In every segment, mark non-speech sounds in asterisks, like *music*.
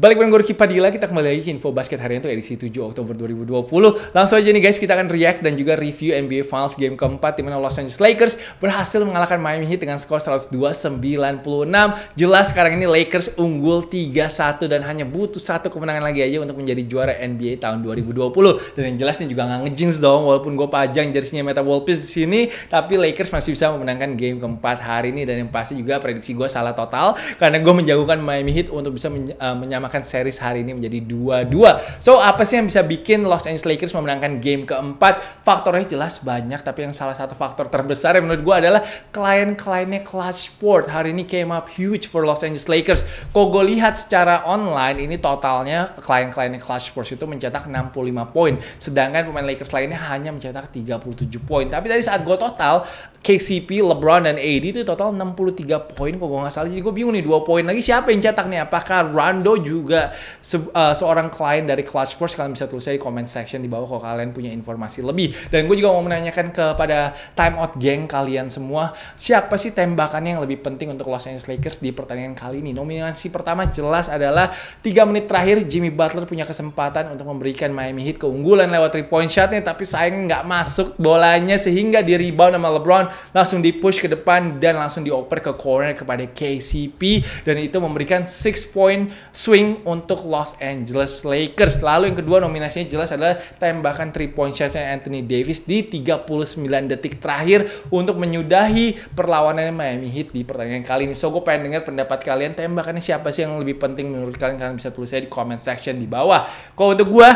Balik bareng Gorky Padilla, kita kembali lagi Info Basket harian tuh edisi 7 Oktober 2020. Langsung aja nih guys, kita akan react dan juga review NBA Finals game keempat di mana Los Angeles Lakers berhasil mengalahkan Miami Heat dengan skor 102-96. Jelas sekarang ini Lakers unggul 3-1 dan hanya butuh satu kemenangan lagi aja untuk menjadi juara NBA tahun 2020. Dan yang jelas nih juga nggak ngejinx dong, walaupun gue pajang jersinya Meta Peace di sini, tapi Lakers masih bisa memenangkan game keempat hari ini dan yang pasti juga prediksi gue salah total karena gue menjagokan Miami Heat untuk bisa men uh, eh, menyamakan menyamakan series hari ini menjadi 2-2. So, apa sih yang bisa bikin Los Angeles Lakers memenangkan game keempat? Faktornya jelas banyak, tapi yang salah satu faktor terbesar yang menurut gue adalah klien-kliennya Clutch Sport. Hari ini came up huge for Los Angeles Lakers. Kok gue lihat secara online, ini totalnya klien-kliennya Clutch Sports itu mencetak 65 poin. Sedangkan pemain Lakers lainnya hanya mencetak 37 poin. Tapi tadi saat gue total, KCP, LeBron, dan AD itu total 63 poin kok gue nggak salah. Jadi gue bingung nih, 2 poin lagi siapa yang cetak nih? Apakah Rondo juga juga se uh, seorang klien dari Clutch Sports. Kalian bisa tulis di comment section di bawah kalau kalian punya informasi lebih. Dan gue juga mau menanyakan kepada time out geng kalian semua, siapa sih tembakannya yang lebih penting untuk Los Angeles Lakers di pertandingan kali ini? Nominasi pertama jelas adalah tiga menit terakhir Jimmy Butler punya kesempatan untuk memberikan Miami Heat keunggulan lewat three point shotnya, tapi sayang nggak masuk bolanya sehingga di rebound sama LeBron langsung di push ke depan dan langsung dioper ke corner kepada KCP dan itu memberikan 6 point swing game untuk Los Angeles Lakers. Lalu yang kedua nominasinya jelas adalah tembakan 3 point shot Anthony Davis di 39 detik terakhir untuk menyudahi perlawanan Miami Heat di pertandingan kali ini. So gue pengen dengar pendapat kalian tembakannya siapa sih yang lebih penting menurut kalian? Kalian bisa tulisnya di comment section di bawah. Kalau untuk gue,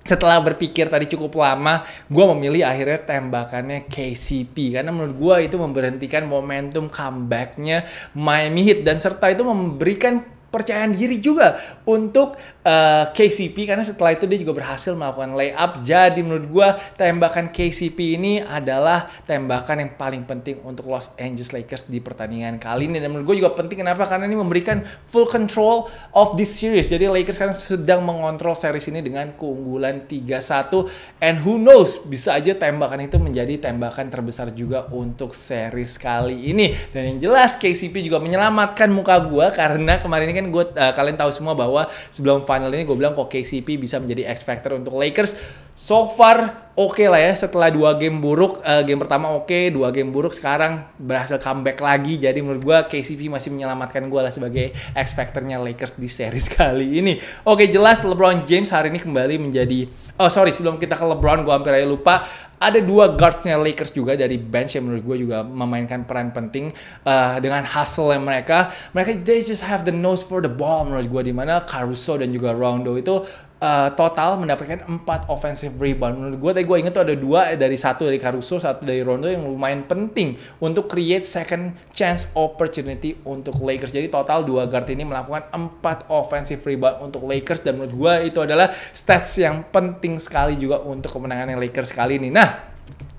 setelah berpikir tadi cukup lama, gue memilih akhirnya tembakannya KCP karena menurut gue itu memberhentikan momentum comebacknya Miami Heat dan serta itu memberikan percayaan diri juga untuk Eh, KCP karena setelah itu dia juga berhasil melakukan layup. Jadi menurut gue tembakan KCP ini adalah tembakan yang paling penting untuk Los Angeles Lakers di pertandingan kali ini. Dan menurut gue juga penting kenapa? Karena ini memberikan full control of this series. Jadi Lakers sekarang sedang mengontrol series ini dengan keunggulan 3-1. And who knows, bisa aja tembakan itu menjadi tembakan terbesar juga untuk series kali ini. Dan yang jelas KCP juga menyelamatkan muka gue karena kemarin ini kan gue uh, kalian tahu semua bahwa sebelum final ini gue bilang kok KCP bisa menjadi X factor untuk Lakers so far oke okay lah ya setelah dua game buruk uh, game pertama oke okay, dua game buruk sekarang berhasil comeback lagi jadi menurut gue KCP masih menyelamatkan gue lah sebagai X factornya Lakers di series *laughs* kali ini oke okay, jelas LeBron James hari ini kembali menjadi oh sorry sebelum kita ke LeBron gue hampir aja lupa ada dua guardsnya Lakers juga dari bench yang menurut gue juga memainkan peran penting uh, dengan hustle yang mereka mereka they just have the nose for the ball menurut gue mana Caruso dan juga Rondo itu uh, total mendapatkan 4 offensive rebound. Menurut gue, tadi gue inget tuh ada dua eh, dari satu dari Caruso, satu dari Rondo yang lumayan penting untuk create second chance opportunity untuk Lakers. Jadi total dua guard ini melakukan 4 offensive rebound untuk Lakers dan menurut gue itu adalah stats yang penting sekali juga untuk kemenangan yang Lakers kali ini. Nah,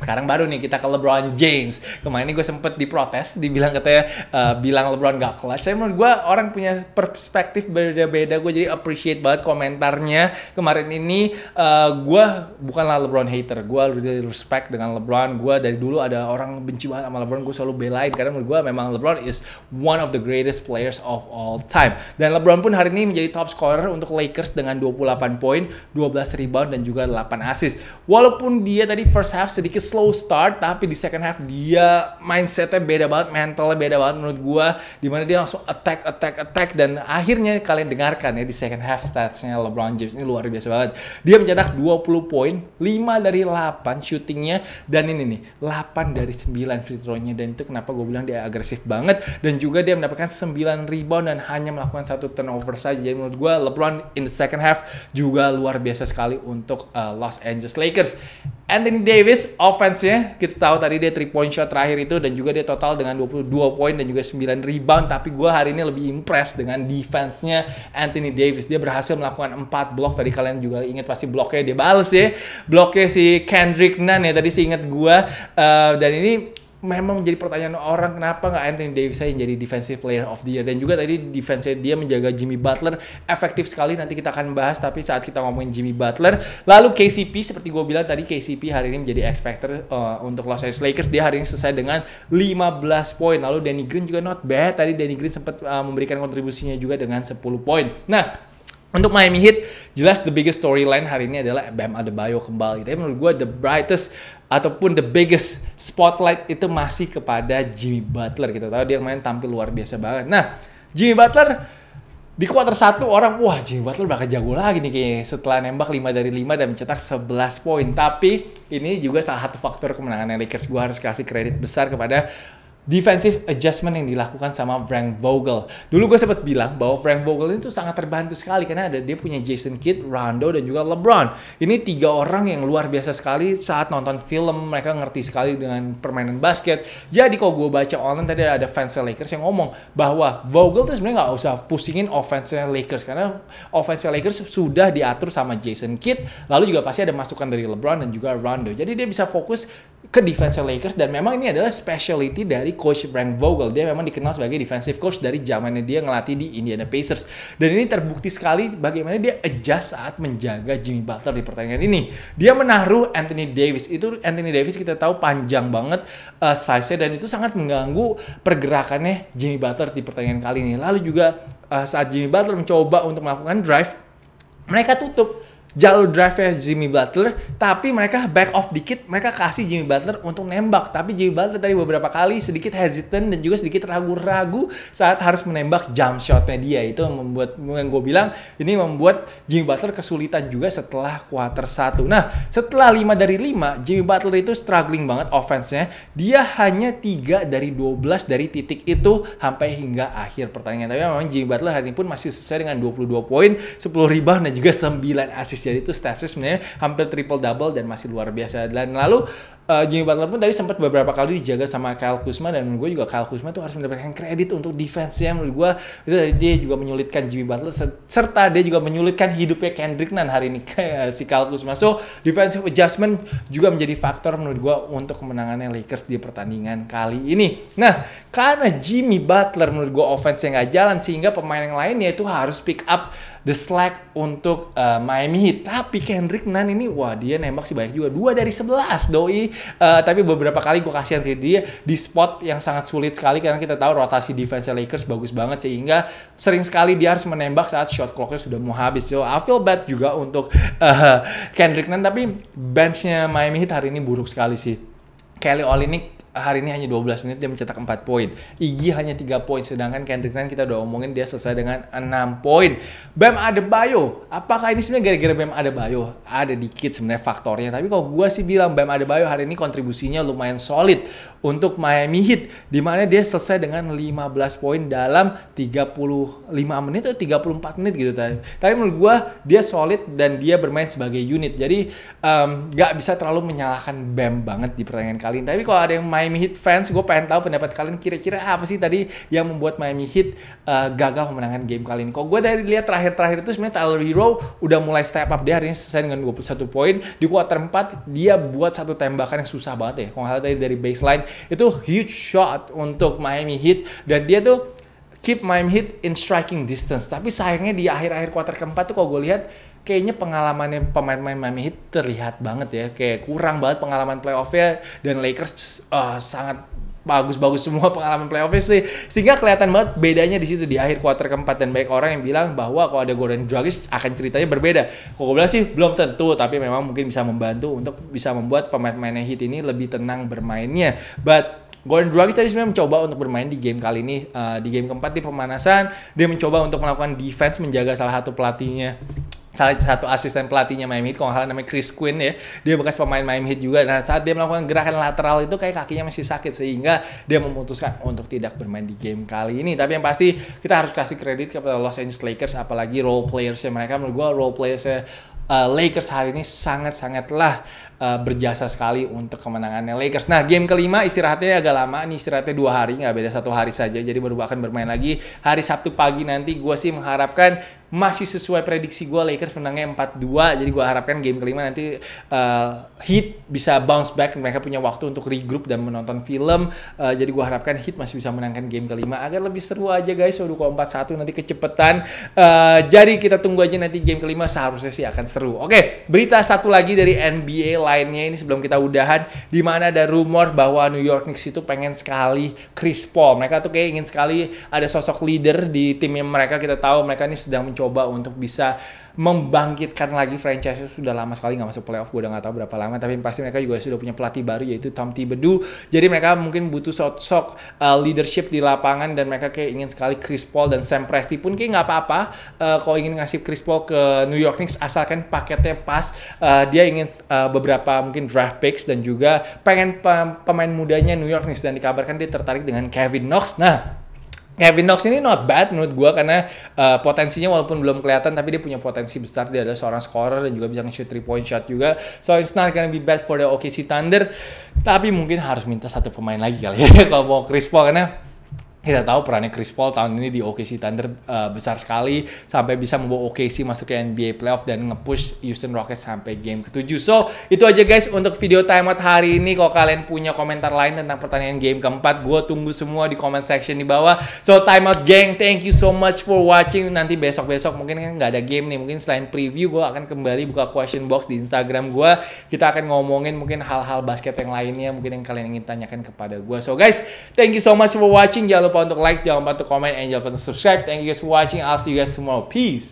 sekarang baru nih kita ke LeBron James. Kemarin ini gue sempet diprotes, dibilang katanya uh, bilang LeBron gak clutch. Saya menurut gue orang punya perspektif berbeda-beda. Gue jadi appreciate banget komentarnya kemarin ini. Uh, eh, gue bukanlah LeBron hater. Gue really respect dengan LeBron. Gue dari dulu ada orang benci banget sama LeBron. Gue selalu belain karena menurut gue memang LeBron is one of the greatest players of all time. Dan LeBron pun hari ini menjadi top scorer untuk Lakers dengan 28 poin, 12 rebound dan juga 8 assist. Walaupun dia tadi first half sedikit slow start tapi di second half dia mindsetnya beda banget mentalnya beda banget menurut gue dimana dia langsung attack attack attack dan akhirnya kalian dengarkan ya di second half statsnya LeBron James ini luar biasa banget dia mencetak 20 poin 5 dari 8 shootingnya dan ini nih 8 dari 9 free throw-nya dan itu kenapa gue bilang dia agresif banget dan juga dia mendapatkan 9 rebound dan hanya melakukan satu turnover saja jadi menurut gue LeBron in the second half juga luar biasa sekali untuk uh, Los Angeles Lakers Anthony Davis offense ya kita tahu tadi dia 3 point shot terakhir itu dan juga dia total dengan 22 poin dan juga 9 rebound tapi gue hari ini lebih impress dengan defense-nya Anthony Davis dia berhasil melakukan 4 blok tadi kalian juga ingat pasti bloknya dia bales ya bloknya si Kendrick Nunn ya tadi sih ingat gue uh, dan ini memang menjadi pertanyaan orang kenapa nggak Anthony Davis yang jadi defensive player of the year dan juga tadi defense dia menjaga Jimmy Butler efektif sekali nanti kita akan bahas tapi saat kita ngomongin Jimmy Butler lalu KCP seperti gue bilang tadi KCP hari ini menjadi X factor uh, untuk Los Angeles Lakers dia hari ini selesai dengan 15 poin lalu Danny Green juga not bad tadi Danny Green sempat uh, eh, memberikan kontribusinya juga dengan 10 poin nah untuk Miami Heat, jelas the biggest storyline hari ini adalah Bam Adebayo kembali. Tapi menurut gue the brightest ataupun the biggest spotlight itu masih kepada Jimmy Butler. Kita tahu dia main tampil luar biasa banget. Nah, Jimmy Butler di kuarter satu orang, wah Jimmy Butler bakal jago lagi nih kayaknya setelah nembak 5 dari 5 dan mencetak 11 poin. Tapi ini juga salah satu faktor kemenangan Lakers. Gue harus kasih kredit besar kepada defensive adjustment yang dilakukan sama Frank Vogel. Dulu gue sempat bilang bahwa Frank Vogel ini tuh sangat terbantu sekali karena ada dia punya Jason Kidd, Rondo dan juga LeBron. Ini tiga orang yang luar biasa sekali saat nonton film mereka ngerti sekali dengan permainan basket. Jadi kalau gue baca online tadi ada fans Lakers yang ngomong bahwa Vogel tuh sebenarnya nggak usah pusingin offense Lakers karena offense Lakers sudah diatur sama Jason Kidd, lalu juga pasti ada masukan dari LeBron dan juga Rondo. Jadi dia bisa fokus ke defense Lakers dan memang ini adalah speciality dari dari coach Frank Vogel. Dia memang dikenal sebagai defensive coach dari zamannya dia ngelatih di Indiana Pacers. Dan ini terbukti sekali bagaimana dia adjust saat menjaga Jimmy Butler di pertandingan ini. Dia menaruh Anthony Davis. Itu Anthony Davis kita tahu panjang banget uh, size-nya dan itu sangat mengganggu pergerakannya Jimmy Butler di pertandingan kali ini. Lalu juga uh, saat Jimmy Butler mencoba untuk melakukan drive, mereka tutup jalur drive-nya Jimmy Butler, tapi mereka back off dikit, mereka kasih Jimmy Butler untuk nembak. Tapi Jimmy Butler tadi beberapa kali sedikit hesitant dan juga sedikit ragu-ragu saat harus menembak jump shotnya dia. Itu membuat, yang gue bilang, ini membuat Jimmy Butler kesulitan juga setelah quarter 1. Nah, setelah 5 dari 5, Jimmy Butler itu struggling banget offense-nya. Dia hanya 3 dari 12 dari titik itu sampai hingga akhir pertandingan. Tapi memang Jimmy Butler hari ini pun masih sesuai dengan 22 poin, 10 rebound, dan juga 9 asis. Jadi itu statsnya sebenarnya hampir triple double dan masih luar biasa. Dan lalu uh, Jimmy Butler pun tadi sempat beberapa kali dijaga sama Kyle Kuzma dan menurut gue juga Kyle Kuzma tuh harus mendapatkan kredit untuk defense ya menurut gue itu dia juga menyulitkan Jimmy Butler serta dia juga menyulitkan hidupnya Kendrick Nunn hari ini *laughs* eh, si Kyle Kuzma so defensive adjustment juga menjadi faktor menurut gue untuk kemenangannya Lakers di pertandingan kali ini nah karena Jimmy Butler menurut gue offense yang gak jalan sehingga pemain yang lain yaitu harus pick up the slack untuk uh, Miami Heat tapi Kendrick Nunn ini wah dia nembak sih banyak juga dua dari 11 doi Uh, tapi beberapa kali gue kasihan sih dia di spot yang sangat sulit sekali karena kita tahu rotasi defense Lakers bagus banget sehingga sering sekali dia harus menembak saat shot clocknya sudah mau habis. So I feel bad juga untuk uh, Kendrick Nunn tapi benchnya Miami Heat hari ini buruk sekali sih. Kelly Olynyk hari ini hanya 12 menit dia mencetak 4 poin. Igi hanya 3 poin sedangkan Kendrick Nunn kita udah omongin dia selesai dengan 6 poin. Bam ada Adebayo, apakah ini sebenarnya gara-gara Bam ada Adebayo? Ada dikit sebenarnya faktornya, tapi kalau gue sih bilang Bam ada Adebayo hari ini kontribusinya lumayan solid untuk Miami Heat di mana dia selesai dengan 15 poin dalam 35 menit atau 34 menit gitu tadi. Tapi menurut gue dia solid dan dia bermain sebagai unit. Jadi um, gak bisa terlalu menyalahkan Bam banget di pertandingan kali ini. Tapi kalau ada yang main Miami Heat fans, gue pengen tahu pendapat kalian kira-kira apa sih tadi yang membuat Miami Heat uh, gagal memenangkan game kali ini. Kok gue dari lihat terakhir-terakhir itu sebenarnya Tyler Hero udah mulai step up dia hari ini selesai dengan 21 poin di kuarter 4 dia buat satu tembakan yang susah banget ya. Kalau tadi dari baseline itu huge shot untuk Miami Heat dan dia tuh keep Miami Heat in striking distance. Tapi sayangnya di akhir-akhir kuarter keempat tuh kalau gue lihat kayaknya pengalamannya pemain-pemain Miami Heat terlihat banget ya kayak kurang banget pengalaman playoffnya dan Lakers uh, sangat bagus-bagus semua *laughs* pengalaman playoff sih sehingga kelihatan banget bedanya di situ di akhir kuarter keempat dan banyak orang yang bilang bahwa kalau ada Gordon Dragic akan ceritanya berbeda. Kok gue bilang sih belum tentu tapi memang mungkin bisa membantu untuk bisa membuat pemain-pemain hit ini lebih tenang bermainnya. But Gordon Dragic tadi sebenarnya mencoba untuk bermain di game kali ini uh, di game keempat di pemanasan dia mencoba untuk melakukan defense menjaga salah satu pelatihnya salah satu asisten pelatihnya Miami Heat kalau nggak namanya Chris Quinn ya dia bekas pemain Miami Heat juga nah saat dia melakukan gerakan lateral itu kayak kakinya masih sakit sehingga dia memutuskan untuk tidak bermain di game kali ini tapi yang pasti kita harus kasih kredit kepada Los Angeles Lakers apalagi role playersnya mereka menurut gue role playersnya eh, Lakers hari ini sangat-sangatlah eh, berjasa sekali untuk kemenangannya Lakers. Nah, game kelima istirahatnya agak lama nih, istirahatnya dua hari, nggak beda satu hari saja. Jadi baru akan bermain lagi hari Sabtu pagi nanti. Gue sih mengharapkan masih sesuai prediksi gue Lakers menangnya 4-2 jadi gue harapkan game kelima nanti uh, Heat bisa bounce back mereka punya waktu untuk regroup dan menonton film uh, jadi gue harapkan Heat masih bisa menangkan game kelima agar lebih seru aja guys waduh kalau 4-1 nanti kecepetan uh, eh, jadi kita tunggu aja nanti game kelima seharusnya sih akan seru oke berita satu lagi dari NBA lainnya ini sebelum kita udahan di mana ada rumor bahwa New York Knicks itu pengen sekali Chris Paul mereka tuh kayak ingin sekali ada sosok leader di timnya mereka kita tahu mereka ini sedang mencoba mencoba untuk bisa membangkitkan lagi franchise sudah lama sekali nggak masuk playoff gue udah nggak tahu berapa lama tapi pasti mereka juga sudah punya pelatih baru yaitu Tom Thibodeau jadi mereka mungkin butuh sosok uh, leadership di lapangan dan mereka kayak ingin sekali Chris Paul dan Sam Presti pun kayak nggak apa-apa uh, kalau ingin ngasih Chris Paul ke New York Knicks asalkan paketnya pas uh, dia ingin uh, beberapa mungkin draft picks dan juga pengen pemain mudanya New York Knicks dan dikabarkan dia tertarik dengan Kevin Knox nah Kevin Knox ini not bad menurut gue karena uh, potensinya walaupun belum kelihatan tapi dia punya potensi besar dia adalah seorang scorer dan juga bisa nge-shoot 3 point shot juga so it's not gonna be bad for the OKC Thunder tapi mungkin harus minta satu pemain lagi kali ya *laughs* kalau mau Chris Paul karena kita tahu perannya Chris Paul tahun ini di OKC Thunder uh, besar sekali sampai bisa membawa OKC masuk ke NBA playoff dan nge-push Houston Rockets sampai game ketujuh. So, itu aja guys untuk video timeout hari ini. Kalau kalian punya komentar lain tentang pertandingan game keempat, gue tunggu semua di comment section di bawah. So, timeout geng, thank you so much for watching. Nanti besok-besok mungkin kan nggak ada game nih. Mungkin selain preview, gue akan kembali buka question box di Instagram gue. Kita akan ngomongin mungkin hal-hal basket yang lainnya, mungkin yang kalian ingin tanyakan kepada gue. So, guys, thank you so much for watching. Jangan lupa lupa untuk like, jangan lupa untuk komen, and jangan lupa untuk subscribe. Thank you guys for watching. I'll see you guys tomorrow. Peace.